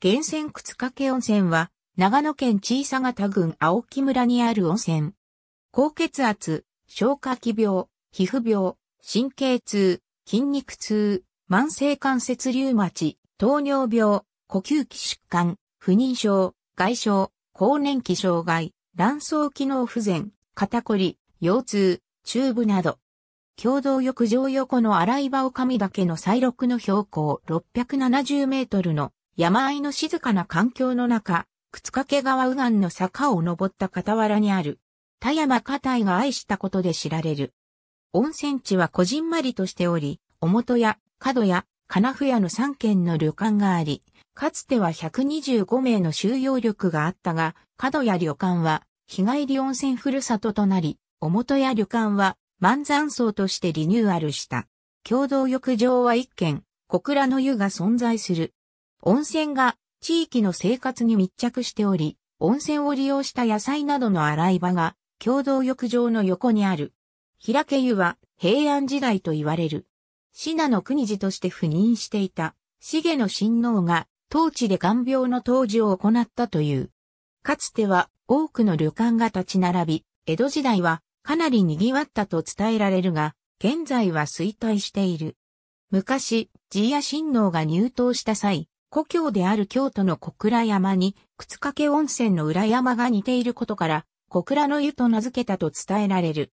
源泉靴掛温泉は、長野県小が方郡青木村にある温泉。高血圧、消化器病、皮膚病、神経痛、筋肉痛、慢性関節リウマチ、糖尿病、呼吸器疾患、不妊症、外傷、更年期障害、卵巣機能不全、肩こり、腰痛、中部など。共同浴場横の洗い場を神岳の最録の標高670メートルの山あいの静かな環境の中、靴掛川右岸の坂を登った傍らにある、田山家体が愛したことで知られる。温泉地はこじんまりとしており、おもとや、角や、金府屋の3軒の旅館があり、かつては125名の収容力があったが、角や旅館は日帰り温泉ふるさととなり、おもとや旅館は万山荘としてリニューアルした。共同浴場は1軒、小倉の湯が存在する。温泉が地域の生活に密着しており、温泉を利用した野菜などの洗い場が共同浴場の横にある。平家湯は平安時代と言われる。信濃国寺として赴任していた、重野親王が当地で眼病の当時を行ったという。かつては多くの旅館が立ち並び、江戸時代はかなり賑わったと伝えられるが、現在は衰退している。昔、寺屋親王が入党した際、故郷である京都の小倉山に、靴掛温泉の裏山が似ていることから、小倉の湯と名付けたと伝えられる。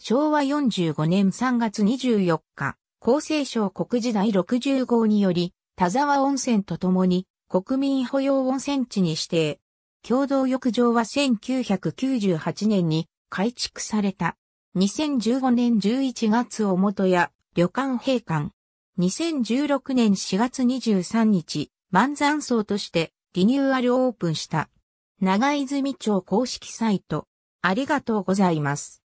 昭和45年3月24日、厚生省国時代60号により、田沢温泉とともに、国民保養温泉地に指定。共同浴場は1998年に改築された。2015年11月をもとや、旅館閉館。2016年4月23日、漫山荘としてリニューアルオープンした。長泉町公式サイト。ありがとうございます。